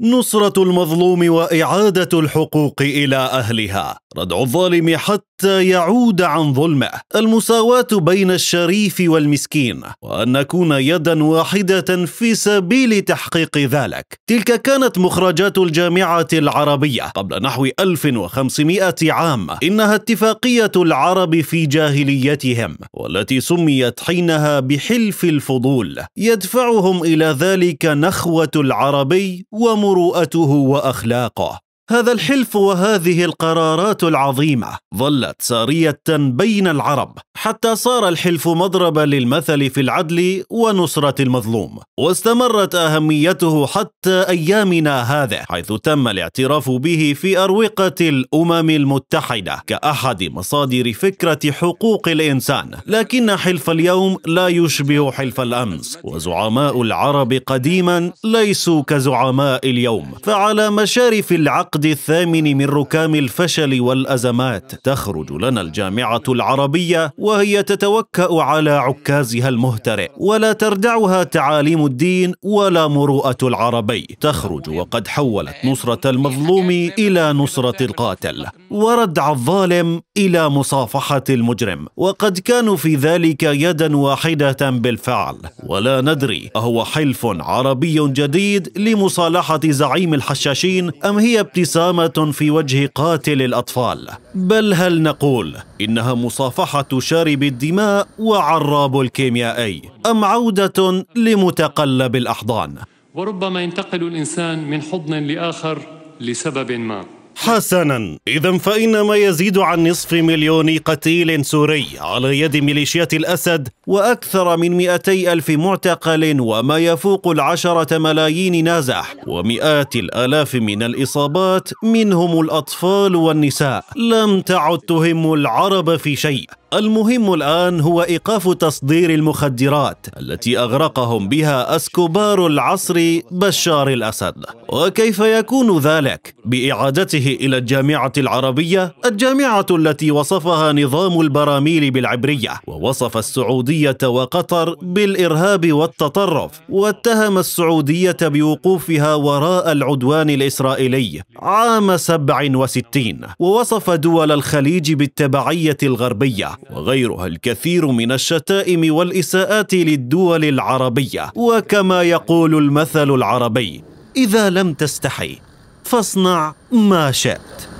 نصرة المظلوم وإعادة الحقوق إلى أهلها ردع الظالم حتى يعود عن ظلمه المساواة بين الشريف والمسكين وأن نكون يدا واحدة في سبيل تحقيق ذلك تلك كانت مخرجات الجامعة العربية قبل نحو 1500 عام إنها اتفاقية العرب في جاهليتهم والتي سميت حينها بحلف الفضول يدفعهم إلى ذلك نخوة العربي ومروءته وأخلاقه هذا الحلف وهذه القرارات العظيمة ظلت سارية بين العرب حتى صار الحلف مضربا للمثل في العدل ونصرة المظلوم واستمرت أهميته حتى أيامنا هذا حيث تم الاعتراف به في أروقة الأمم المتحدة كأحد مصادر فكرة حقوق الإنسان لكن حلف اليوم لا يشبه حلف الأمس وزعماء العرب قديما ليسوا كزعماء اليوم فعلى مشارف العقد الثامن من ركام الفشل والأزمات تخرج لنا الجامعة العربية وهي تتوكأ على عكازها المهترئ ولا تردعها تعاليم الدين ولا مروءة العربي تخرج وقد حولت نصرة المظلوم إلى نصرة القاتل وردع الظالم إلى مصافحة المجرم وقد كانوا في ذلك يدا واحدة بالفعل ولا ندري أهو حلف عربي جديد لمصالحة زعيم الحشاشين أم هي ابتسامة في وجه قاتل الأطفال بل هل نقول إنها مصافحة شارب الدماء وعراب الكيميائي أم عودة لمتقلب الأحضان وربما ينتقل الإنسان من حضن لآخر لسبب ما حسنا إذا فإن ما يزيد عن نصف مليون قتيل سوري على يد ميليشيات الأسد وأكثر من 200 ألف معتقل وما يفوق العشرة ملايين نازح ومئات الآلاف من الإصابات منهم الأطفال والنساء لم تعد تهم العرب في شيء المهم الآن هو إيقاف تصدير المخدرات التي أغرقهم بها أسكوبار العصر بشار الأسد وكيف يكون ذلك؟ بإعادته إلى الجامعة العربية الجامعة التي وصفها نظام البراميل بالعبرية ووصف السعودية وقطر بالإرهاب والتطرف واتهم السعودية بوقوفها وراء العدوان الإسرائيلي عام 67 ووصف دول الخليج بالتبعية الغربية وغيرها الكثير من الشتائم والإساءات للدول العربية وكما يقول المثل العربي إذا لم تستحي فاصنع ما شئت